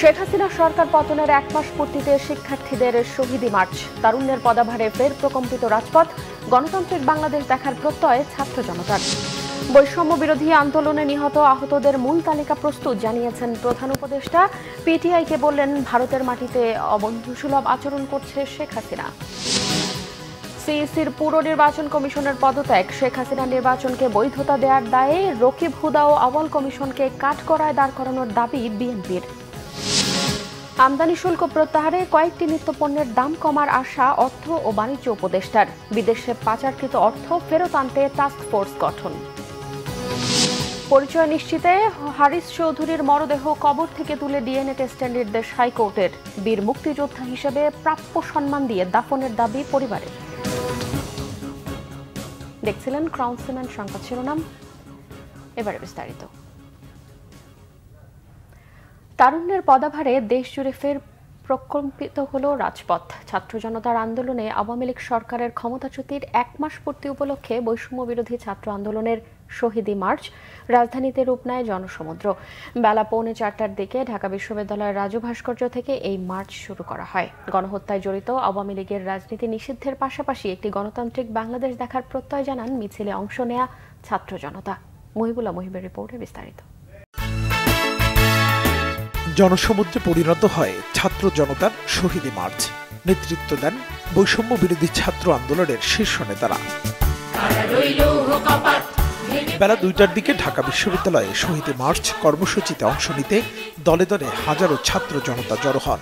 শেখ হাসিনা সরকার পতনের এক মাস পূর্তিতে শিক্ষার্থীদের শহীদি মার্চ তারুণ্যের পদাভারে ফের প্রকম্পিত রাজপথ গণতান্ত্রিক বাংলাদেশ দেখার প্রত্যয় ছাত্র জনতার বৈষম্য বিরোধী আন্দোলনে নিহত আহতদের মূল তালিকা প্রস্তুত জানিয়েছেন প্রধান উপদেষ্টা পিটিআইকে বললেন ভারতের মাটিতে অবন্ধুসুলভ আচরণ করছে শেখ হাসিনা সিইসির পুর নির্বাচন কমিশনের পদত্যাগ শেখ হাসিনা নির্বাচনকে বৈধতা দেওয়ার দায়ে রকিব হুদা ও আওয়াল কমিশনকে কাট করায় দাঁড় করানোর দাবি বিএনপির আমদানি শুল্ক প্রত্যাহারে কয়েকটি নিত্যপণ্যের দাম কমার আশা অর্থ ও বাণিজ্য উপদেষ্টার বিদেশে পাচারকৃত অর্থ ফেরত আনতে টাস্কফোর্স গঠন পরিচয় নিশ্চিতে হারিস চৌধুরীর মরদেহ কবর থেকে তুলে ডিএনএ টেস্টের নির্দেশ হাইকোর্টের বীর মুক্তিযোদ্ধা হিসেবে প্রাপ্য সম্মান দিয়ে দাফনের দাবি পরিবারের দেখছিলেন ক্রাউন সিমেন্ট সংবাদ শিরোনাম এবারে বিস্তারিত তারুণ্যের পদাভারে দেশজুড়ে ফের প্রকম্পিত হল রাজপথ ছাত্র জনতার আন্দোলনে আওয়ামী লীগ সরকারের ক্ষমতাচ্যুতির এক মাস পূর্তি উপলক্ষে বৈষম্য বিরোধী ছাত্র আন্দোলনের শহীদি মার্চ রাজধানীতে রূপ নেয় জনসমুদ্র বেলা পৌনে চারটার দিকে ঢাকা বিশ্ববিদ্যালয়ের রাজু ভাস্কর্য থেকে এই মার্চ শুরু করা হয় গণহত্যায় জড়িত আওয়ামী লীগের রাজনীতি নিষিদ্ধের পাশাপাশি একটি গণতান্ত্রিক বাংলাদেশ দেখার প্রত্যয় জানান মিছিলে অংশ নেয়া ছাত্র জনতা মহিবুল্লাহ মহিবের রিপোর্টে বিস্তারিত জনসমুদ্রে পরিণত হয় ছাত্র জনতার শহীদী মার্চ নেতৃত্ব দেন বৈষম্য বিরোধী ছাত্র আন্দোলনের শীর্ষ নেতারা বেলা দুইটার দিকে ঢাকা বিশ্ববিদ্যালয়ে শহীদে মার্চ কর্মসূচিতে অংশ নিতে দলে দলে হাজারো ছাত্র জনতা জড়ো হন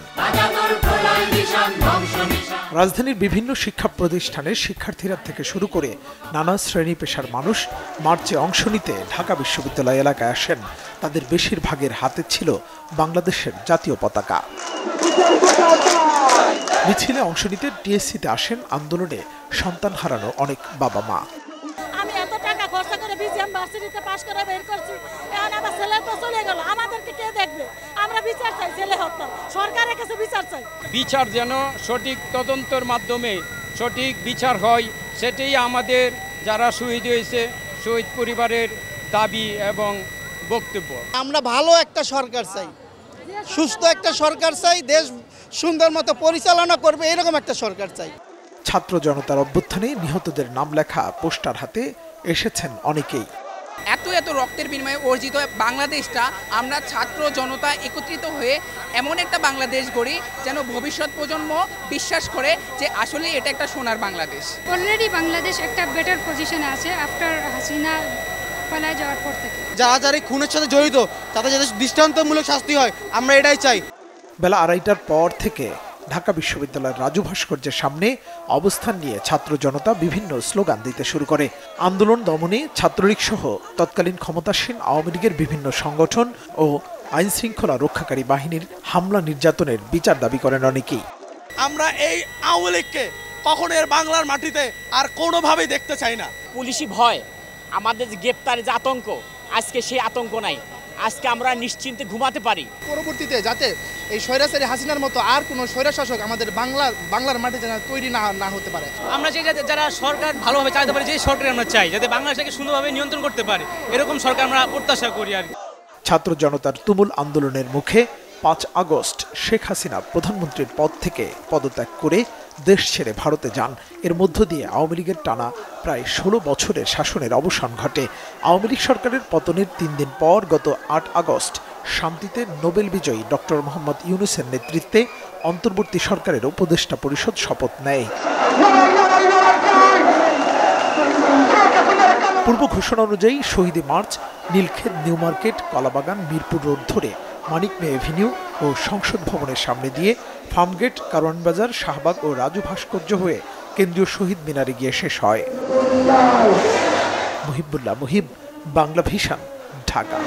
রাজধানীর বিভিন্ন শিক্ষা প্রতিষ্ঠানের শিক্ষার্থীরা থেকে শুরু করে নানা শ্রেণী পেশার মানুষ মার্চে অংশ নিতে ঢাকা বিশ্ববিদ্যালয় এলাকায় আসেন তাদের বেশিরভাগের হাতে ছিল বাংলাদেশের জাতীয় পতাকা মিছিলে অংশ নিতে টিএসসিতে আসেন আন্দোলনে সন্তান হারানো অনেক বাবা মা ভার্সিটিতে পাশ করে বের করছি এখন আমার ছেলে তো চলে গেল আমাদেরকে কে দেখবে আমরা বিচার চাই ছেলে হত্যা সরকারের কাছে বিচার চাই বিচার যেন সঠিক তদন্তের মাধ্যমে সঠিক বিচার হয় সেটাই আমাদের যারা শহীদ হয়েছে শহীদ পরিবারের দাবি এবং বক্তব্য আমরা ভালো একটা সরকার চাই সুস্থ একটা সরকার চাই দেশ সুন্দর মতো পরিচালনা করবে এরকম একটা সরকার চাই ছাত্র জনতার অভ্যুত্থানে নিহতদের নাম লেখা পোস্টার হাতে এসেছেন অনেকেই এত এত রক্তের বিনিময়ে অর্জিত বাংলাদেশটা আমরা ছাত্র জনতা একত্রিত হয়ে এমন একটা বাংলাদেশ গড়ি যেন ভবিষ্যৎ প্রজন্ম বিশ্বাস করে যে আসলে এটা একটা সোনার বাংলাদেশ অলরেডি বাংলাদেশ একটা বেটার পজিশনে আছে আফটার হাসিনা পালায় যাওয়ার পর থেকে যারা যারা খুনের সাথে জড়িত তাদের যাতে দৃষ্টান্তমূলক শাস্তি হয় আমরা এটাই চাই বেলা আড়াইটার পর থেকে ঢাকা বিশ্ববিদ্যালয়ের রাজু ভাস্কর্যের সামনে অবস্থান নিয়ে ছাত্র জনতা বিভিন্ন স্লোগান দিতে শুরু করে আন্দোলন দমনে ছাত্রলীগ সহ তৎকালীন ক্ষমতাসীন আওয়ামী লীগের বিভিন্ন সংগঠন ও আইন শৃঙ্খলা রক্ষাকারী বাহিনীর হামলা নির্যাতনের বিচার দাবি করেন অনেকেই আমরা এই আওয়ামী লীগকে এর বাংলার মাটিতে আর কোনোভাবেই দেখতে চাই না পুলিশি ভয় আমাদের গ্রেপ্তারের যে আতঙ্ক আজকে সেই আতঙ্ক নাই আজকে আমরা নিশ্চিন্তে ঘুমাতে পারি পরবর্তীতে যাতে এই স্বৈরাচারী হাসিনার মতো আর কোনো স্বৈরাশাসক আমাদের বাংলা বাংলার মাঠে যেন তৈরি না না হতে পারে আমরা চাই যাতে যারা সরকার ভালোভাবে চালাতে পারে যে সরকারই আমরা চাই যাতে বাংলাদেশকে সুন্দরভাবে নিয়ন্ত্রণ করতে পারে এরকম সরকার আমরা প্রত্যাশা করি আর ছাত্র জনতার তুমুল আন্দোলনের মুখে পাঁচ আগস্ট শেখ হাসিনা প্রধানমন্ত্রীর পদ থেকে পদত্যাগ করে দেশ ছেড়ে ভারতে যান এর মধ্য দিয়ে আওয়ামী লীগের টানা প্রায় ষোলো বছরের শাসনের অবসান ঘটে আওয়ামী লীগ সরকারের পতনের তিন দিন পর গত আট আগস্ট শান্তিতে নোবেল বিজয়ী ডক্টর মোহাম্মদ ইউনুসের নেতৃত্বে অন্তর্বর্তী সরকারের উপদেষ্টা পরিষদ শপথ নেয় পূর্ব ঘোষণা অনুযায়ী শহীদে march Nilkhet New Market Kalabagan Mirpur road ধরে মানিক মে এভিনিউ ও সংসদ ভবনের সামনে দিয়ে ফার্মগেট কারওয়ানবাজার শাহবাগ ও রাজু ভাস্কর্য হয়ে কেন্দ্রীয় শহীদ মিনারে গিয়ে শেষ হয় মুহিবুল্লাহ মুহিব বাংলা ভিশন ঢাকা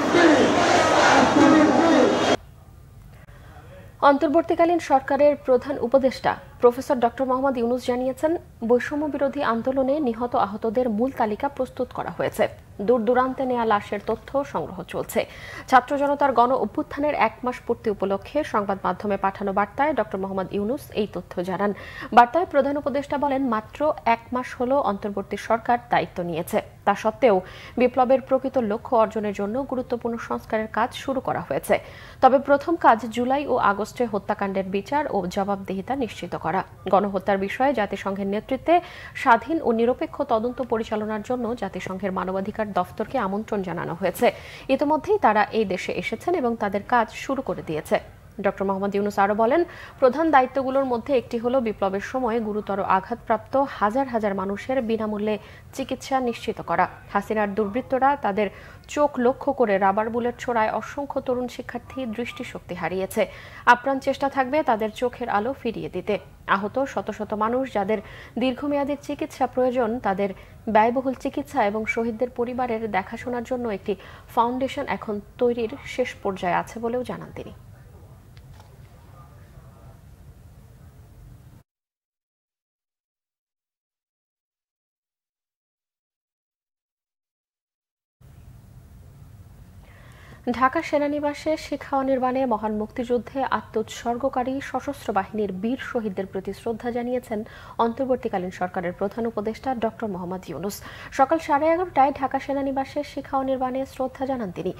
অন্তর্বর্তীকালীন সরকারের প্রধান উপদেষ্টা প্রফেসর ড মোহাম্মদ ইউনুস জানিয়েছেন বৈষম্য বিরোধী আন্দোলনে নিহত আহতদের মূল তালিকা প্রস্তুত করা হয়েছে দূর দূরান্তে নেয়া লাশের তথ্য সংগ্রহ চলছে ছাত্র জনতার গণ অভ্যুত্থানের এক মাস পূর্তি উপলক্ষে সংবাদ মাধ্যমে পাঠানো বার্তায় ডক্টর মোহাম্মদ ইউনুস এই তথ্য জানান বার্তায় প্রধান উপদেষ্টা বলেন মাত্র এক মাস হল অন্তর্বর্তী সরকার দায়িত্ব নিয়েছে তা সত্ত্বেও বিপ্লবের প্রকৃত লক্ষ্য অর্জনের জন্য গুরুত্বপূর্ণ সংস্কারের কাজ শুরু করা হয়েছে তবে প্রথম কাজ জুলাই ও আগস্টে হত্যাকাণ্ডের বিচার ও জবাবদিহিতা নিশ্চিত করা গণহত্যার বিষয়ে জাতিসংঘের নেতৃত্বে স্বাধীন ও নিরপেক্ষ তদন্ত পরিচালনার জন্য জাতিসংঘের মানবাধিকার সরকার দফতরকে আমন্ত্রণ জানানো হয়েছে ইতিমধ্যেই তারা এই দেশে এসেছেন এবং তাদের কাজ শুরু করে দিয়েছে ডক্টর মোহাম্মদ ইউনুস আরও বলেন প্রধান দায়িত্বগুলোর মধ্যে একটি হলো বিপ্লবের সময় গুরুতর আঘাতপ্রাপ্ত হাজার হাজার মানুষের বিনামূল্যে চিকিৎসা নিশ্চিত করা হাসিনার দুর্বৃত্তরা তাদের চোখ লক্ষ্য করে রাবার বুলেট ছোড়ায় অসংখ্য তরুণ শিক্ষার্থী দৃষ্টিশক্তি হারিয়েছে আপ্রাণ চেষ্টা থাকবে তাদের চোখের আলো ফিরিয়ে দিতে আহত শত শত মানুষ যাদের দীর্ঘমেয়াদী চিকিৎসা প্রয়োজন তাদের ব্যয়বহুল চিকিৎসা এবং শহীদদের পরিবারের দেখাশোনার জন্য একটি ফাউন্ডেশন এখন তৈরির শেষ পর্যায়ে আছে বলেও জানান তিনি ঢাকা সেনানিবাসে শিখা অনির্বাণে মহান মুক্তিযুদ্ধে আত্মোৎসর্গকারী সশস্ত্র বাহিনীর বীর শহীদদের প্রতি শ্রদ্ধা জানিয়েছেন অন্তর্বর্তীকালীন সরকারের প্রধান উপদেষ্টা ডক্টর মোহাম্মদ ইউনুস সকাল সাড়ে এগারোটায় ঢাকা সেনানিবাসে শিখা নির্মাণে শ্রদ্ধা জানান তিনি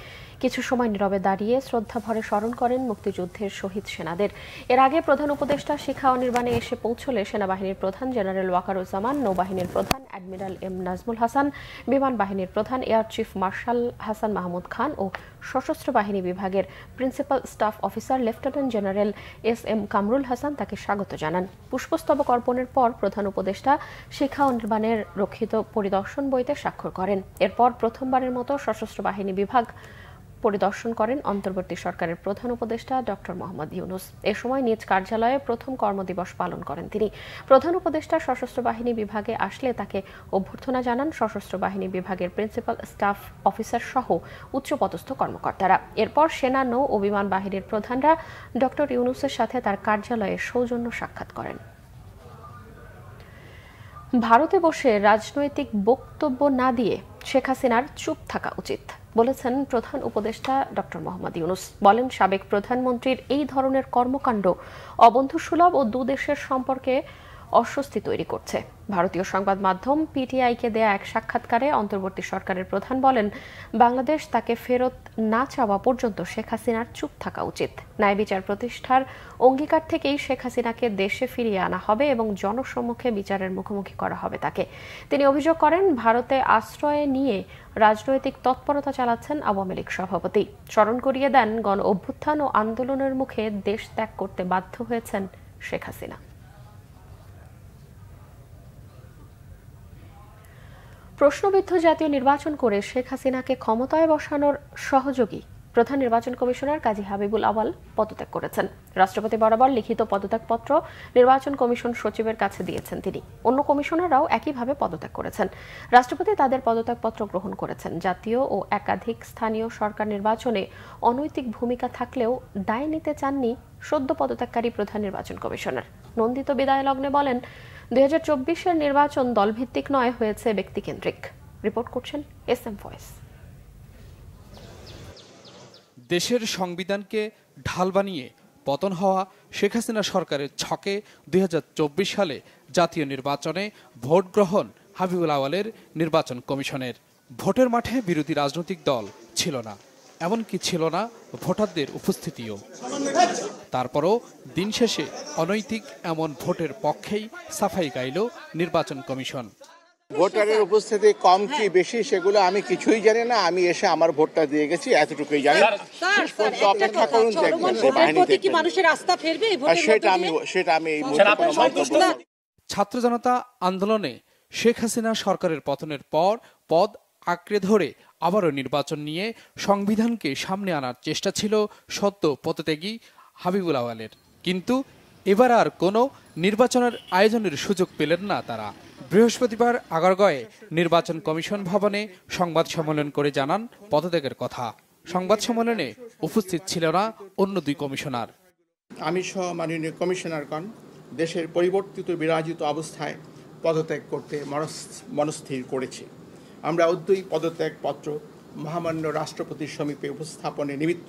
কিছু সময় নীরবে দাঁড়িয়ে শ্রদ্ধাভরে স্মরণ করেন মুক্তিযুদ্ধের শহীদ সেনাদের এর আগে প্রধান উপদেষ্টা শিখা নির্মাণে এসে পৌঁছলে সেনাবাহিনীর প্রধান জেনারেল ওয়াকারুজ্জামান নৌবাহিনীর প্রধান অ্যাডমিরাল এম নাজমুল হাসান বিমান বাহিনীর প্রধান air chief marshal Hasan Mahmood Khan ও সশস্ত্র বাহিনী বিভাগের principal staff officer lieutenant general S M Kamrul Hasan তাকে স্বাগত জানান পুষ্পস্তবক অর্পণের পর প্রধান উপদেষ্টা শিখা অনুর্বাণের রক্ষিত পরিদর্শন বইতে স্বাক্ষর করেন এরপর প্রথমবারের মতো সশস্ত্র বাহিনী বিভাগ পরিদর্শন করেন অন্তর্বর্তী সরকারের প্রধান উপদেষ্টা ডক্টর মোহাম্মদ ইউনুস এ সময় নিজ কার্যালয়ে প্রথম কর্মদিবস পালন করেন তিনি প্রধান উপদেষ্টা সশস্ত্র বাহিনী বিভাগে আসলে তাকে অভ্যর্থনা জানান সশস্ত্র বাহিনী বিভাগের প্রিন্সিপাল স্টাফ অফিসার সহ উচ্চপদস্থ কর্মকর্তারা এরপর সেনা নৌ ও বিমান বাহিনীর প্রধানরা ডক্টর ইউনুসের সাথে তার কার্যালয়ে সৌজন্য সাক্ষাৎ করেন ভারতে বসে রাজনৈতিক বক্তব্য না দিয়ে শেখ হাসিনার চুপ থাকা উচিত বলেছেন প্রধান উপদেষ্টা ডক্টর মোহাম্মদ ইউনুস বলেন সাবেক প্রধানমন্ত্রীর এই ধরনের কর্মকাণ্ড অবন্ধুসুলভ ও দুদেশের সম্পর্কে অস্বস্তি তৈরি করছে ভারতীয় সংবাদ মাধ্যম পিটিআইকে দেয়া এক সাক্ষাৎকারে অন্তর্বর্তী সরকারের প্রধান বলেন বাংলাদেশ তাকে ফেরত না চাওয়া পর্যন্ত শেখ হাসিনার চুপ থাকা উচিত ন্যায় বিচার প্রতিষ্ঠার অঙ্গীকার থেকেই শেখ হাসিনাকে দেশে ফিরিয়ে আনা হবে এবং জনসম্মুখে বিচারের মুখোমুখি করা হবে তাকে তিনি অভিযোগ করেন ভারতে আশ্রয় নিয়ে রাজনৈতিক তৎপরতা চালাচ্ছেন আওয়ামী লীগ সভাপতি স্মরণ করিয়ে দেন গণ অভ্যুত্থান ও আন্দোলনের মুখে দেশ ত্যাগ করতে বাধ্য হয়েছেন শেখ হাসিনা প্রশ্নবিদ্ধ জাতীয় নির্বাচন করে শেখ হাসিনাকে ক্ষমতায় বসানোর সহযোগী প্রধান নির্বাচন কমিশনার কাজী হাবিবুল আওয়াল পদত্যাগ করেছেন রাষ্ট্রপতি বরাবর লিখিত পদত্যাগপত্র নির্বাচন কমিশন সচিবের কাছে দিয়েছেন তিনি অন্য কমিশনাররাও একইভাবে পদত্যাগ করেছেন রাষ্ট্রপতি তাদের পদত্যাগপত্র গ্রহণ করেছেন জাতীয় ও একাধিক স্থানীয় সরকার নির্বাচনে অনৈতিক ভূমিকা থাকলেও দায় নিতে চাননি সদ্য পদত্যাগকারী প্রধান নির্বাচন কমিশনার নন্দিত বিদায় লগ্নে বলেন দুই নির্বাচন দলভিত্তিক নয় হয়েছে ব্যক্তিকেন্দ্রিক রিপোর্ট করছেন এস এম দেশের সংবিধানকে ঢাল বানিয়ে পতন হওয়া শেখ হাসিনা সরকারের ছকে দুই সালে জাতীয় নির্বাচনে ভোট গ্রহণ হাবিবুল আওয়ালের নির্বাচন কমিশনের ভোটের মাঠে বিরোধী রাজনৈতিক দল ছিল না এমনকি ছিল না ভোটারদের উপস্থিতিও তারপরও দিন শেষে অনৈতিক এমন ভোটের পক্ষেই সাফাই গাইল নির্বাচন কমিশন ভোটারের উপস্থিতি কম কি বেশি সেগুলো আমি কিছুই জানি না আমি এসে আমার ভোটটা দিয়ে গেছি এতটুকুই জানি ছাত্র জনতা আন্দোলনে শেখ হাসিনা সরকারের পতনের পর পদ আঁকড়ে ধরে আবারও নির্বাচন নিয়ে সংবিধানকে সামনে আনার চেষ্টা ছিল সদ্য পদত্যাগী হাবিবুল আওয়ালের কিন্তু এবার আর কোনো নির্বাচনের আয়োজনের সুযোগ পেলেন না তারা বৃহস্পতিবার আগারগয়ে নির্বাচন কমিশন ভবনে সংবাদ সম্মেলন করে জানান পদত্যাগের কথা সংবাদ সম্মেলনে উপস্থিত ছিল না অন্য দুই কমিশনার আমি সহ মাননীয় কমিশনারগণ দেশের পরিবর্তিত বিরাজিত অবস্থায় পদত্যাগ করতে মনস্থির করেছে আমরা উদ্যোগী পদত্যাগ পত্র মহামান্য রাষ্ট্রপতির সমীপে উপস্থাপনের নিমিত্ত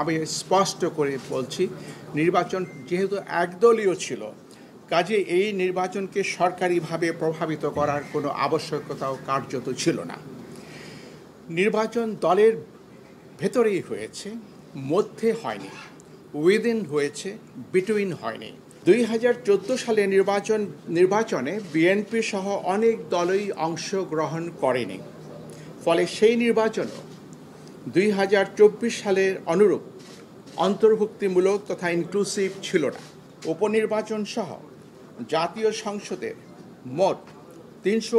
আমি স্পষ্ট করে বলছি নির্বাচন যেহেতু একদলীয় ছিল কাজে এই নির্বাচনকে সরকারিভাবে প্রভাবিত করার কোনো আবশ্যকতাও কার্যত ছিল না নির্বাচন দলের ভেতরেই হয়েছে মধ্যে হয়নি উইদিন হয়েছে বিটুইন হয়নি দুই হাজার সালে নির্বাচন নির্বাচনে বিএনপি সহ অনেক দলই অংশগ্রহণ করেনি ফলে সেই নির্বাচনও দুই সালের অনুরূপ অন্তর্ভুক্তিমূলক তথা ইনক্লুসিভ ছিল না উপনির্বাচন সহ জাতীয় সংসদের মোট তিনশো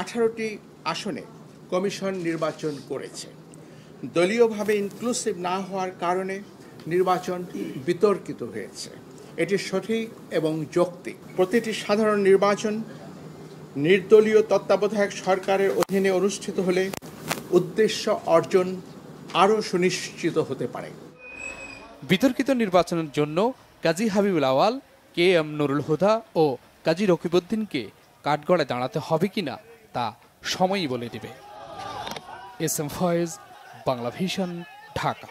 আঠারোটি আসনে কমিশন নির্বাচন করেছে দলীয়ভাবে ইনক্লুসিভ না হওয়ার কারণে নির্বাচন বিতর্কিত হয়েছে এটি সঠিক এবং যৌক্তিক প্রতিটি সাধারণ নির্বাচন নির্দলীয় তত্ত্বাবধায়ক সরকারের অধীনে অনুষ্ঠিত হলে উদ্দেশ্য অর্জন আরও সুনিশ্চিত হতে পারে বিতর্কিত নির্বাচনের জন্য কাজী হাবিবুল আওয়াল কে এম নুরুল হুদা ও কাজী রকিবউদ্দিনকে কাঠগড়ে দাঁড়াতে হবে কি না তা সময়ই বলে দেবে S M Faiz Bangla Vision Dhaka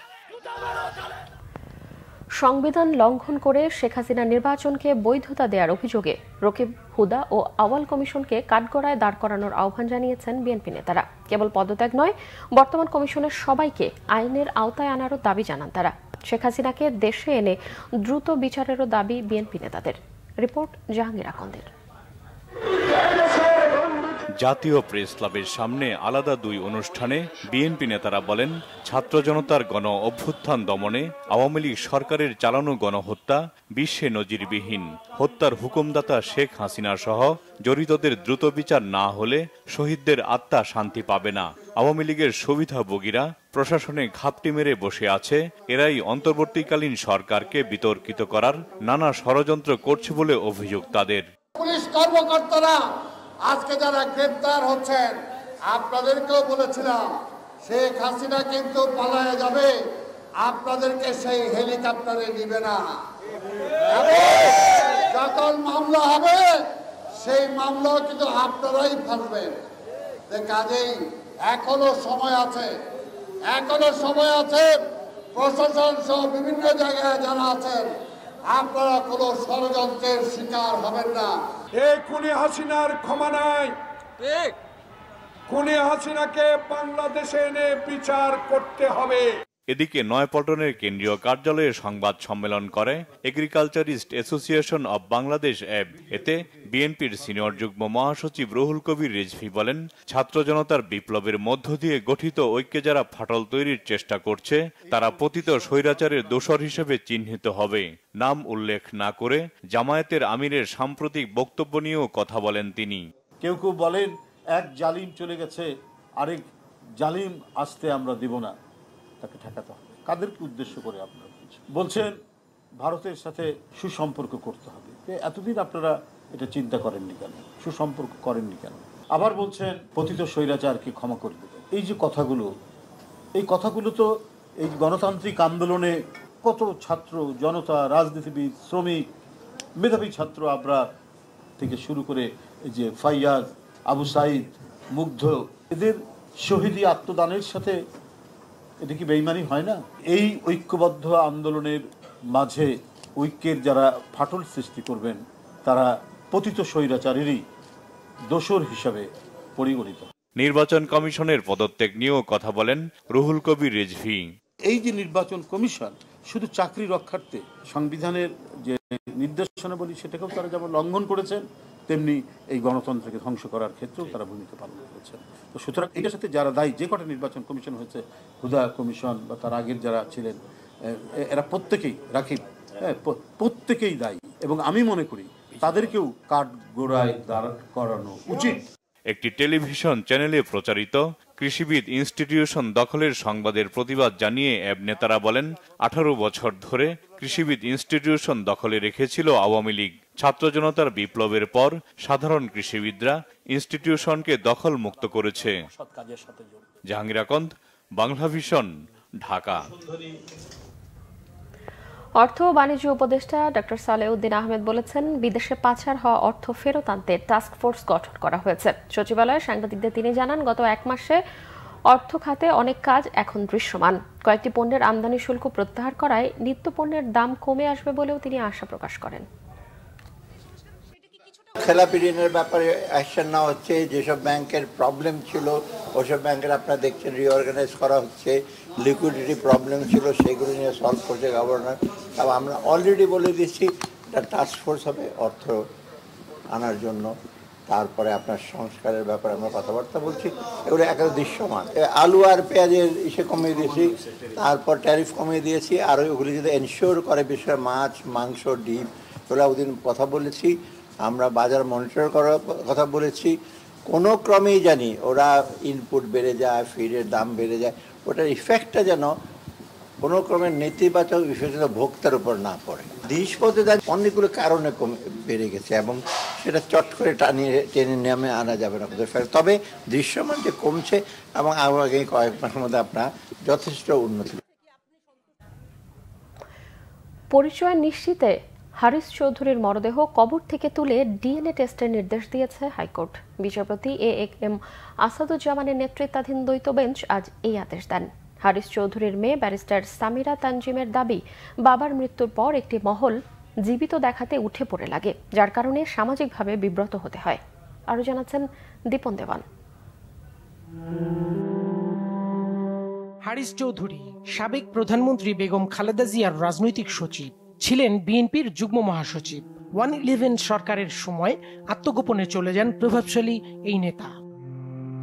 সংবিধান লঙ্ঘন করে শেখ হাসিনা নির্বাচনকে বৈধতা দেওয়ার অভিযোগে রকিব হুদা ও আওয়াল কমিশনকে কাঠগড়ায় দাঁড় করানোর আহ্বান জানিয়েছেন বিএনপি নেতারা কেবল পদত্যাগ নয় বর্তমান কমিশনের সবাইকে আইনের আওতায় আনারও দাবি জানান তারা শেখ হাসিনাকে দেশে এনে দ্রুত বিচারেরও দাবি বিএনপি নেতাদের রিপোর্ট জাহাঙ্গীর আকন্দের জাতীয় প্রেস ক্লাবের সামনে আলাদা দুই অনুষ্ঠানে বিএনপি নেতারা বলেন ছাত্র জনতার গণ অভ্যুত্থান দমনে আওয়ামী লীগ সরকারের চালানো গণহত্যা বিশ্বে নজিরবিহীন হত্যার হুকুমদাতা শেখ হাসিনা সহ জড়িতদের দ্রুত বিচার না হলে শহীদদের আত্মা শান্তি পাবে না আওয়ামী লীগের সুবিধাভোগীরা প্রশাসনে ঘাপটি মেরে বসে আছে এরাই অন্তর্বর্তীকালীন সরকারকে বিতর্কিত করার নানা ষড়যন্ত্র করছে বলে অভিযোগ তাদের পুলিশ কর্মকর্তারা আজকে যারা গ্রেপ্তার হচ্ছেন আপনাদেরকেও বলেছিলাম শেখ হাসিনা কিন্তু পালায় যাবে আপনাদেরকে সেই হেলিকপ্টারে নিবে না যখন মামলা হবে সেই মামলা কিন্তু আপনারাই ফাঁসবেন কাজেই এখনো সময় আছে এখনো সময় আছে প্রশাসন সহ বিভিন্ন জায়গায় যারা আছেন আপনারা কোনো ষড়যন্ত্রের শিকার হবেন না এই খুনি হাসিনার ক্ষমা নাই খুনি হাসিনাকে বাংলাদেশে এনে বিচার করতে হবে এদিকে নয়পল্টনের কেন্দ্রীয় কার্যালয়ে সংবাদ সম্মেলন করে এগ্রিকালচারিস্ট অ্যাসোসিয়েশন অব বাংলাদেশ অ্যাব এতে বিএনপির সিনিয়র যুগ্ম মহাসচিব রুহুল কবির রিজভি বলেন ছাত্র জনতার বিপ্লবের মধ্য দিয়ে গঠিত ঐক্যে যারা ফাটল তৈরির চেষ্টা করছে তারা পতিত স্বৈরাচারের দোষর হিসেবে চিহ্নিত হবে নাম উল্লেখ না করে জামায়াতের আমিরের সাম্প্রতিক বক্তব্য নিয়েও কথা বলেন তিনি কেউ কেউ বলেন এক জালিম চলে গেছে আরেক জালিম আসতে আমরা দিব না তাকে ঠেকাতে হবে কাদেরকে উদ্দেশ্য করে আপনারা বলছেন ভারতের সাথে সুসম্পর্ক করতে হবে এতদিন আপনারা এটা চিন্তা করেননি কেন সুসম্পর্ক করেননি কেন আবার বলছেন পতিত স্বৈরাচারকে ক্ষমা করে দেবে এই যে কথাগুলো এই কথাগুলো তো এই গণতান্ত্রিক আন্দোলনে কত ছাত্র জনতা রাজনীতিবিদ শ্রমিক মেধাবী ছাত্র আমরা থেকে শুরু করে এই যে ফাইয়াজ আবু সাইদ মুগ্ধ এদের শহীদী আত্মদানের সাথে এটা কি বেইমানি হয় না এই ঐক্যবদ্ধ আন্দোলনের মাঝে ঐক্যের যারা ফাটল সৃষ্টি করবেন তারা পতিত স্বৈরাচারেরই দোষর হিসাবে পরিগণিত নির্বাচন কমিশনের পদত্যাগ নিয়েও কথা বলেন রুহুল কবির রেজভি এই যে নির্বাচন কমিশন শুধু চাকরি রক্ষার্থে সংবিধানের যে নির্দেশনাবলী সেটাকেও তারা যেমন লঙ্ঘন করেছেন তেমনি এই গণতন্ত্রকে ধ্বংস করার ক্ষেত্রেও তারা ভূমিকা পালন করেছেন তো সুতরাং এটার সাথে যারা দায়ী যে কটা নির্বাচন কমিশন হয়েছে হুদা কমিশন বা তার আগের যারা ছিলেন এরা প্রত্যেকেই রাখিব হ্যাঁ প্রত্যেকেই দায়ী এবং আমি মনে করি তাদেরকেও কাঠ গোড়ায় দাঁড় করানো উচিত একটি টেলিভিশন চ্যানেলে প্রচারিত কৃষিবিদ ইনস্টিটিউশন দখলের সংবাদের প্রতিবাদ জানিয়ে অ্যাব নেতারা বলেন আঠারো বছর ধরে কৃষিবিদ ইনস্টিটিউশন দখলে রেখেছিল আওয়ামী লীগ ছাত্র জনতার বিপ্লবের পর সাধারণ কৃষিবিদরা ইনস্টিটিউশনকে দখল মুক্ত করেছে জাহাঙ্গীর বাংলা ভিশন ঢাকা অর্থ ও বাণিজ্য উপদেষ্টা ডক্টর সালেউদ্দিন আহমেদ বলেছেন বিদেশে পাচার হওয়া অর্থ ফেরত আনতে টাস্ক ফোর্স গঠন করা হয়েছে সচিবালয়ে সাংবাদিকদের তিনি জানান গত এক মাসে অর্থ খাতে অনেক কাজ এখন দৃশ্যমান কয়েকটি পণ্যের আমদানি শুল্ক প্রত্যাহার করায় নিত্য পণ্যের দাম কমে আসবে বলেও তিনি আশা প্রকাশ করেন খেলাপি ঋণের ব্যাপারে অ্যাকশন নেওয়া হচ্ছে যেসব ব্যাংকের প্রবলেম ছিল ওসব ব্যাংকের আপনারা দেখছেন রিঅর্গানাইজ করা হচ্ছে লিকুইডিটি প্রবলেম ছিল সেগুলো নিয়ে সলভ করছে গভর্নর তবে আমরা অলরেডি বলে দিচ্ছি একটা টাস্কফোর্স হবে অর্থ আনার জন্য তারপরে আপনার সংস্কারের ব্যাপারে আমরা কথাবার্তা বলছি এগুলো একেবারে দৃশ্যমান আলু আর পেঁয়াজের ইসে কমিয়ে দিয়েছি তারপর ট্যারিফ কমিয়ে দিয়েছি আর ওইগুলি যদি এনশিওর করে বিষয়ে মাছ মাংস ডিম এগুলো ওদিন কথা বলেছি আমরা বাজার মনিটর করার কথা বলেছি কোনো ক্রমেই জানি ওরা ইনপুট বেড়ে যায় ফিডের দাম বেড়ে যায় ওটার ইফেক্টটা যেন কোনো ক্রমে নেতিবাচক বিষয় ভোক্তার উপর না পড়ে জিনিসপত্র দাম অনেকগুলো কারণে কমে বেড়ে গেছে এবং সেটা চট করে টানিয়ে টেনে নেমে আনা যাবে না তবে দৃশ্যমান যে কমছে এবং আগামী কয়েক মাসের মধ্যে আপনার যথেষ্ট উন্নতি পরিচয় নিশ্চিতে হারিস চৌধুরীর মরদেহ কবর থেকে তুলে ডিএনএ টেস্টের নির্দেশ দিয়েছে হাইকোর্ট বিচারপতি এ এম আসাদুজ্জামানের নেতৃত্বাধীন দ্বৈত বেঞ্চ আজ এই আদেশ দেন হারিস চৌধুরীর মেয়ে ব্যারিস্টার সামিরা তানজিমের দাবি বাবার মৃত্যুর পর একটি মহল জীবিত দেখাতে উঠে পড়ে লাগে যার কারণে সামাজিকভাবে বিব্রত হতে হয় আরও জানাচ্ছেন দীপন দেওয়ান হারিস চৌধুরী সাবেক প্রধানমন্ত্রী বেগম খালেদা জিয়ার রাজনৈতিক সচিব ছিলেন বিএনপির যুগ্ম মহাসচিব ওয়ান ইলেভেন সরকারের সময় আত্মগোপনে চলে যান প্রভাবশালী এই নেতা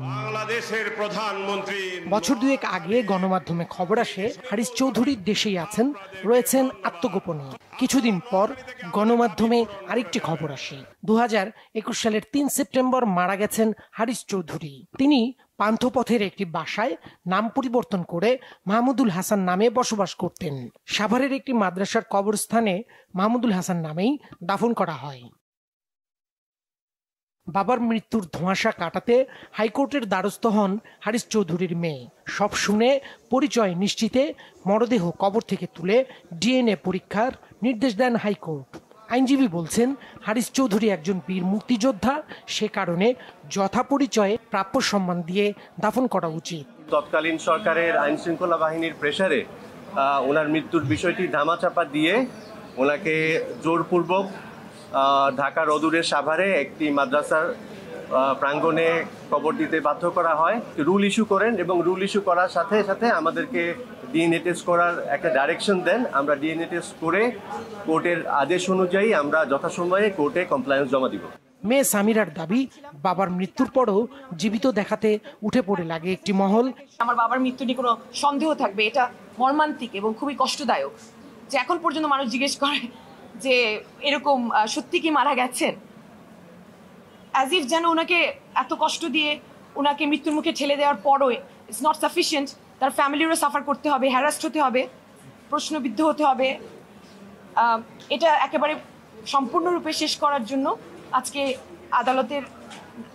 বাংলাদেশের প্রধানমন্ত্রী বছর দুয়েক আগে গণমাধ্যমে খবর আসে হারিস চৌধুরী দেশেই আছেন রয়েছেন আত্মগোপনে কিছুদিন পর গণমাধ্যমে আরেকটি খবর আসে দু সালের তিন সেপ্টেম্বর মারা গেছেন হারিস চৌধুরী তিনি পান্থপথের একটি বাসায় নাম পরিবর্তন করে মাহমুদুল হাসান নামে বসবাস করতেন সাভারের একটি মাদ্রাসার কবরস্থানে মাহমুদুল হাসান নামেই দাফন করা হয় বাবার মৃত্যুর ধোঁয়াশা কাটাতে হাইকোর্টের দ্বারস্থ হন হারিস চৌধুরীর মেয়ে সব শুনে পরিচয় নিশ্চিতে মরদেহ কবর থেকে তুলে ডিএনএ পরীক্ষার নির্দেশ দেন হাইকোর্ট আইনজীবী বলছেন হারিস চৌধুরী একজন বীর মুক্তিযোদ্ধা সে কারণে যথাপরিচয়ে প্রাপ্য সম্মান দিয়ে দাফন করা উচিত তৎকালীন সরকারের আইন শৃঙ্খলা বাহিনীর প্রেসারে ওনার মৃত্যুর বিষয়টি ধামাচাপা দিয়ে ওনাকে জোরপূর্বক ঢাকার অদূরে সাভারে একটি মাদ্রাসার প্রাঙ্গণে কবর দিতে বাধ্য করা হয় রুল ইস্যু করেন এবং রুল ইস্যু করার সাথে সাথে আমাদেরকে ডিএনএ টেস্ট করার একটা ডাইরেকশন দেন আমরা ডিএনএ টেস্ট করে কোর্টের আদেশ অনুযায়ী আমরা যথাসময়ে কোর্টে কমপ্লায়েন্স জমা দিব মেয়ে সামিরার দাবি বাবার মৃত্যুর পরও জীবিত দেখাতে উঠে পড়ে লাগে একটি মহল আমার বাবার মৃত্যু নিয়ে কোনো সন্দেহ থাকবে এটা মর্মান্তিক এবং খুবই কষ্টদায়ক যে এখন পর্যন্ত মানুষ জিজ্ঞেস করে যে এরকম সত্যি কি মারা গেছেন অ্যাজ ইফ যেন ওনাকে এত কষ্ট দিয়ে ওনাকে মৃত্যুর মুখে ঠেলে দেওয়ার পরও ইটস নট সাফিসিয়েন্ট তার ফ্যামিলিরও সাফার করতে হবে হ্যারাস্ট হতে হবে প্রশ্নবিদ্ধ হতে হবে এটা একেবারে সম্পূর্ণরূপে শেষ করার জন্য আজকে আদালতের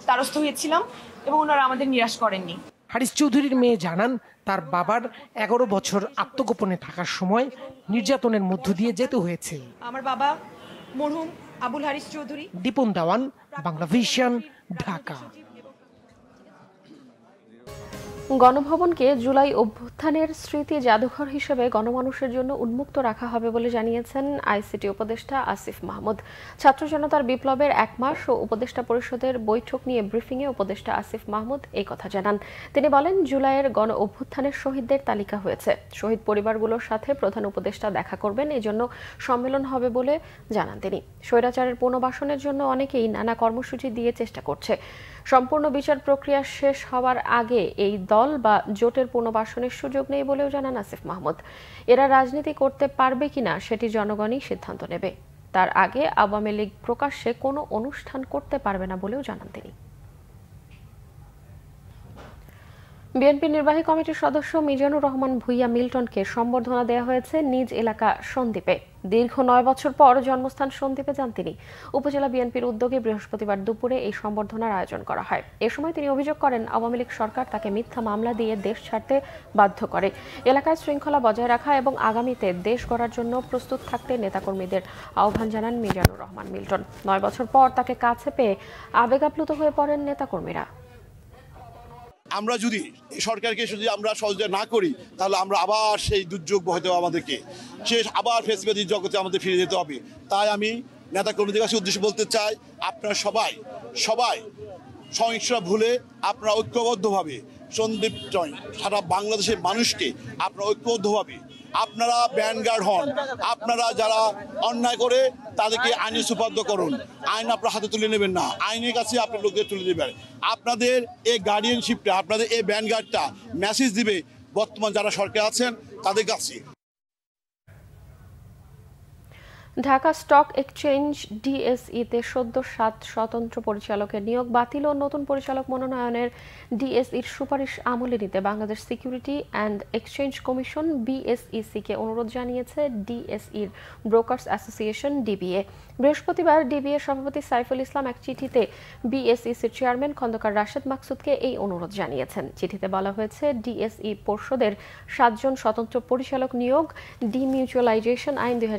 দ্বারস্থ হয়েছিলাম এবং ওনারা আমাদের নিরাশ করেননি হারিস চৌধুরীর মেয়ে জানান তার বাবার এগারো বছর আত্মগোপনে থাকার সময় নির্যাতনের মধ্য দিয়ে যেতে হয়েছে আমার বাবা মরহুম আবুল হারিস চৌধুরী দীপন দাওয়ান বাংলা ভিশন ঢাকা গণভবনকে জুলাই অভ্যুত্থানের স্মৃতি জাদুঘর হিসেবে গণমানুষের জন্য উন্মুক্ত রাখা হবে বলে জানিয়েছেন আইসিটি উপদেষ্টা আসিফ মাহমুদ ছাত্র জনতার বিপ্লবের এক মাস ও উপদেষ্টা পরিষদের বৈঠক নিয়ে ব্রিফিংয়ে উপদেষ্টা আসিফ মাহমুদ এই কথা জানান তিনি বলেন জুলাইয়ের গণ অভ্যুত্থানের শহীদদের তালিকা হয়েছে শহীদ পরিবারগুলোর সাথে প্রধান উপদেষ্টা দেখা করবেন এই জন্য সম্মেলন হবে বলে জানান তিনি স্বৈরাচারের পুনর্বাসনের জন্য অনেকেই নানা কর্মসূচি দিয়ে চেষ্টা করছে সম্পূর্ণ বিচার প্রক্রিয়া শেষ হওয়ার আগে এই দল বা জোটের পুনর্বাসনের সুযোগ নেই বলেও জানান আসিফ মাহমুদ এরা রাজনীতি করতে পারবে কিনা সেটি জনগণই সিদ্ধান্ত নেবে তার আগে আওয়ামী লীগ প্রকাশ্যে কোনো অনুষ্ঠান করতে পারবে না বলেও জানান তিনি বিএনপি নির্বাহী কমিটির সদস্য মিজানুর রহমান ভুইয়া মিল্টনকে সম্বর্ধনা দেওয়া হয়েছে নিজ এলাকা সন্দ্বীপে দীর্ঘ নয় বছর পর জন্মস্থান সন্দ্বীপে যান তিনি উপজেলা বিএনপির উদ্যোগে বৃহস্পতিবার দুপুরে এই সম্বর্ধনার আয়োজন করা হয় এ সময় তিনি অভিযোগ করেন আওয়ামী লীগ সরকার তাকে মিথ্যা মামলা দিয়ে দেশ ছাড়তে বাধ্য করে এলাকায় শৃঙ্খলা বজায় রাখা এবং আগামীতে দেশ গড়ার জন্য প্রস্তুত থাকতে নেতাকর্মীদের আহ্বান জানান মিজানুর রহমান মিল্টন নয় বছর পর তাকে কাছে পেয়ে আবেগাপ্লুত হয়ে পড়েন নেতাকর্মীরা আমরা যদি সরকারকে যদি আমরা সহযোগিতা না করি তাহলে আমরা আবার সেই দুর্যোগ হয়তো আমাদেরকে শেষ আবার ফেসবাদির জগতে আমাদের ফিরে যেতে হবে তাই আমি নেতা কর্মীদের কাছে উদ্দেশ্য বলতে চাই আপনারা সবাই সবাই সহিংসরা ভুলে আপনারা ঐক্যবদ্ধভাবে সন্দীপ সারা বাংলাদেশের মানুষকে আপনারা ঐক্যবদ্ধভাবে আপনারা ব্যানগার্ড হন আপনারা যারা অন্যায় করে তাদেরকে আইনে সুপাদ্য করুন আইন আপনার হাতে তুলে নেবেন না আইনের কাছে আপনার লোকদের তুলে দেবেন আপনাদের এই গার্ডিয়ানশিপটা আপনাদের এই ব্যানগার্ডটা মেসেজ দিবে বর্তমান যারা সরকার আছেন তাদের কাছে ঢাকা স্টক এক্সচেঞ্জ ডিএসইতে সদ্য সাত স্বতন্ত্র পরিচালকের নিয়োগ বাতিল ও নতুন পরিচালক মনোনয়নের ডিএসইর সুপারিশ আমলে নিতে Bangladesh securities and exchange commission বিএসইসিকে অনুরোধ জানিয়েছে ডিএসইর ব্রোকার্স অ্যাসোসিয়েশন ডিবিএ বৃহস্পতিবার ডিবিএ সভাপতি সাইফুল ইসলাম এক চিঠিতে বিএসইসির চেয়ারম্যান খন্দকার রাশেদ মাকসুদকে এই অনুরোধ জানিয়েছেন চিঠিতে বলা হয়েছে ডিএসই পর্ষদের সাতজন স্বতন্ত্র পরিচালক নিয়োগ ডিমিউচুয়ালাইজেশন আইন দুই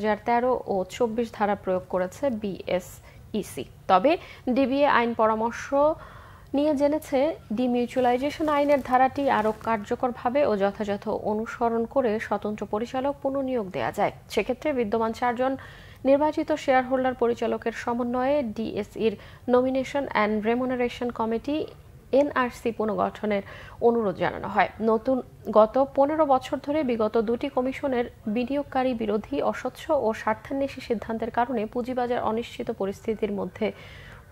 ও চব্বিশ ধারা প্রয়োগ করেছে বিএসইসি তবে ডিবিএ আইন পরামর্শ নিয়ে জেনেছে ডিমিউচুয়ালাইজেশন আইনের ধারাটি আরও কার্যকরভাবে ও যথাযথ অনুসরণ করে স্বতন্ত্র পরিচালক পুনঃনিয়োগ দেওয়া যায় সেক্ষেত্রে বিদ্যমান চারজন নির্বাচিত শেয়ারহোল্ডার পরিচালকের সমন্বয়ে ডিএসইর nomination and remuneration committee NRC পুনর্গঠনের অনুরোধ জানানো হয় নতুন গত পনেরো বছর ধরে বিগত দুটি কমিশনের বিনিয়োগকারী বিরোধী অস্বচ্ছ ও স্বার্থান্বেষী সিদ্ধান্তের কারণে পুঁজিবাজার অনিশ্চিত পরিস্থিতির মধ্যে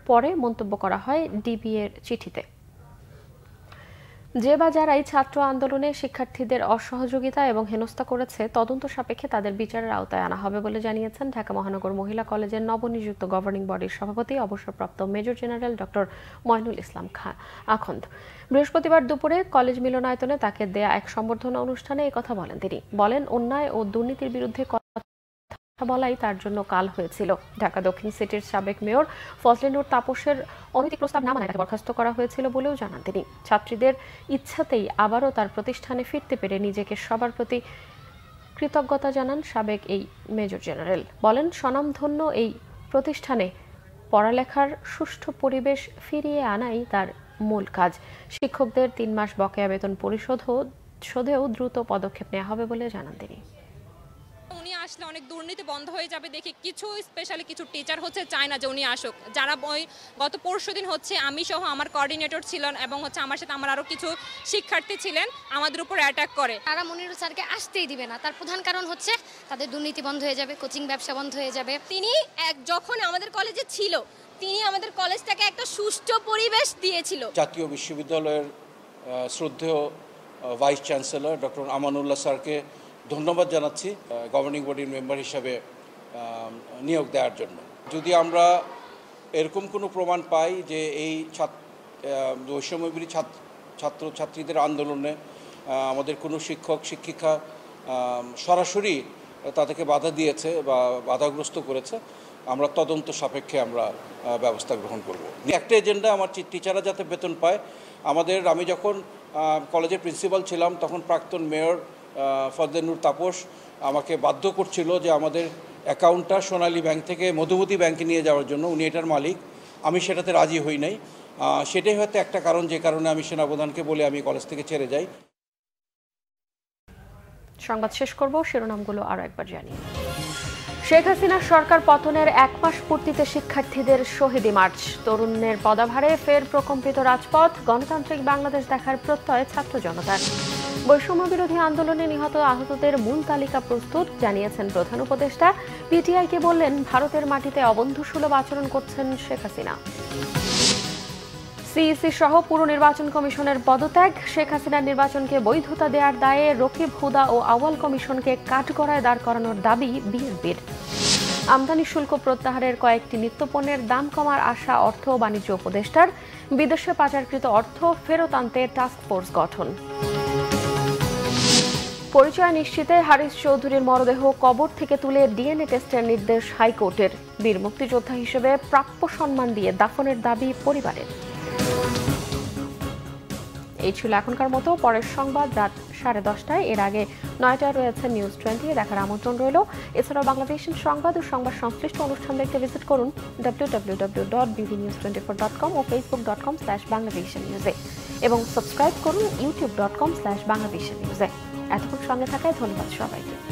পরে মন্তব্য করা হয় ডিবিএর চিঠিতে যে বা যারাই ছাত্র আন্দোলনে শিক্ষার্থীদের অসহযোগিতা এবং হেনস্থা করেছে তদন্ত সাপেক্ষে তাদের বিচারের আওতায় আনা হবে বলে জানিয়েছেন ঢাকা মহানগর মহিলা কলেজের নবনিযুক্ত গভর্নিং বডির সভাপতি অবসরপ্রাপ্ত major general doctor Moynul Islam Khan Akhand বৃহস্পতিবার দুপুরে কলেজ মিলনায়তনে তাকে দেয়া এক সম্বর্ধনা অনুষ্ঠানে কথা বলেন তিনি বলেন অন্যায় ও দুর্নীতির বিরুদ্ধে বলাই তার জন্য কাল হয়েছিল ঢাকা দক্ষিণ সিটির সাবেক মেয়র ফজলেনুর তাপসের অনৈতিক প্রস্তাব না মানায় বরখাস্ত করা হয়েছিল বলেও জানান তিনি ছাত্রীদের ইচ্ছাতেই আবারও তার প্রতিষ্ঠানে ফিরতে পেরে নিজেকে সবার প্রতি কৃতজ্ঞতা জানান সাবেক এই মেজর জেনারেল বলেন স্বনামধন্য এই প্রতিষ্ঠানে পড়ালেখার সুষ্ঠু পরিবেশ ফিরিয়ে আনাই তার মূল কাজ শিক্ষকদের তিন মাস বকেয়া বেতন পরিশোধও শোধেও দ্রুত পদক্ষেপ নেওয়া হবে বলে জানান তিনি আসলে অনেক দুর্নীতি বন্ধ হয়ে যাবে দেখে কিছু স্পেশালি কিছু টিচার হচ্ছে চায় না যে উনি আসুক যারা বই গত পরশু দিন হচ্ছে আমি সহ আমার কোঅর্ডিনেটর ছিলেন এবং হচ্ছে আমার সাথে আমার আরও কিছু শিক্ষার্থী ছিলেন আমাদের উপর অ্যাটাক করে তারা মনিরু স্যারকে আসতেই দিবে না তার প্রধান কারণ হচ্ছে তাদের দুর্নীতি বন্ধ হয়ে যাবে কোচিং ব্যবসা বন্ধ হয়ে যাবে তিনি এক যখন আমাদের কলেজে ছিল তিনি আমাদের কলেজটাকে একটা সুষ্ঠ পরিবেশ দিয়েছিল জাতীয় বিশ্ববিদ্যালয়ের শ্রদ্ধেয় ভাইস চ্যান্সেলর ডক্টর আমানুল্লাহ স্যারকে ধন্যবাদ জানাচ্ছি গভর্নিং বডির মেম্বার হিসাবে নিয়োগ দেওয়ার জন্য যদি আমরা এরকম কোনো প্রমাণ পাই যে এই ছাত্র বৈষম্যগুলি ছাত্র ছাত্রছাত্রীদের আন্দোলনে আমাদের কোনো শিক্ষক শিক্ষিকা সরাসরি তাদেরকে বাধা দিয়েছে বা বাধাগ্রস্ত করেছে আমরা তদন্ত সাপেক্ষে আমরা ব্যবস্থা গ্রহণ করব একটা এজেন্ডা আমার টিচাররা যাতে বেতন পায় আমাদের আমি যখন কলেজের প্রিন্সিপাল ছিলাম তখন প্রাক্তন মেয়র ফজলেনুর তাপস আমাকে বাধ্য করছিল যে আমাদের অ্যাকাউন্টটা সোনালী ব্যাংক থেকে মধুবতী ব্যাংকে নিয়ে যাওয়ার জন্য উনি এটার মালিক আমি সেটাতে রাজি হই নাই সেটাই হয়তো একটা কারণ যে কারণে আমি সেনাপ্রধানকে বলে আমি কলেজ থেকে ছেড়ে যাই সংবাদ শেষ করব শিরোনামগুলো আরও একবার জানি শেখ হাসিনার সরকার পতনের এক মাস পূর্তিতে শিক্ষার্থীদের শহীদী মার্চ তরুণের পদাভারে ফের প্রকম্পিত রাজপথ গণতান্ত্রিক বাংলাদেশ দেখার প্রত্যয় ছাত্র জনতার বৈষম্য বিরোধী আন্দোলনে নিহত আহতদের মূল তালিকা প্রস্তুত জানিয়েছেন প্রধান উপদেষ্টা পিটিআইকে বললেন ভারতের মাটিতে অবন্ধুসুলভ আচরণ করছেন শেখ হাসিনা সিইসি সহ পুর নির্বাচন কমিশনের পদত্যাগ শেখ হাসিনার নির্বাচনকে বৈধতা দেওয়ার দায়ে রকিব হুদা ও আওয়াল কমিশনকে কাঠগড়ায় দাঁড় করানোর দাবি বিএনপির আমদানি শুল্ক প্রত্যাহারের কয়েকটি নিত্যপণ্যের দাম কমার আশা অর্থ ও বাণিজ্য উপদেষ্টার বিদেশে পাচারকৃত অর্থ ফেরত আনতে টাস্কফোর্স গঠন পরিচয় নিশ্চিতে হারিস চৌধুরীর মরদেহ কবর থেকে তুলে ডিএনএ টেস্টের নির্দেশ হাইকোর্টের বীর মুক্তিযোদ্ধা হিসেবে প্রাপ্য সম্মান দিয়ে দাফনের দাবি পরিবারের এই ছিল এখনকার মতো পরের সংবাদ রাত সাড়ে দশটায় এর আগে নয়টায় রয়েছে নিউজ টোয়েন্টি দেখার আমন্ত্রণ রইল এছাড়াও বাংলাদেশের সংবাদ ও সংবাদ সংশ্লিষ্ট অনুষ্ঠান দেখতে ভিজিট করুন W dot news dot com ও ফেসবুক ডট কম স্ল্যাশ বাংলাদেশের নিউজে এবং সাবস্ক্রাইব করুন ইউটিউব ডট কম স্ল্যাশ বাংলাদেশের নিউজে এতক্ষণ সঙ্গে থাকায় ধন্যবাদ সবাইকে